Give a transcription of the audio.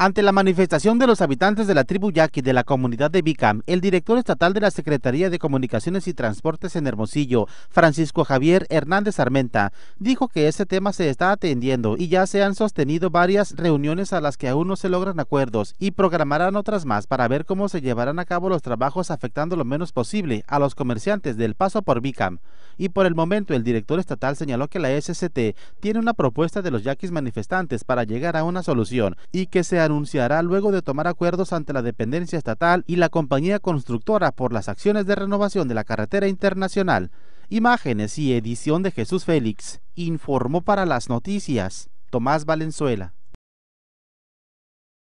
Ante la manifestación de los habitantes de la tribu Yaqui de la comunidad de Bicam, el director estatal de la Secretaría de Comunicaciones y Transportes en Hermosillo, Francisco Javier Hernández Armenta, dijo que ese tema se está atendiendo y ya se han sostenido varias reuniones a las que aún no se logran acuerdos y programarán otras más para ver cómo se llevarán a cabo los trabajos afectando lo menos posible a los comerciantes del paso por Bicam. Y por el momento el director estatal señaló que la SCT tiene una propuesta de los yaquis manifestantes para llegar a una solución y que se anunciará luego de tomar acuerdos ante la dependencia estatal y la compañía constructora por las acciones de renovación de la carretera internacional. Imágenes y edición de Jesús Félix informó para las noticias Tomás Valenzuela.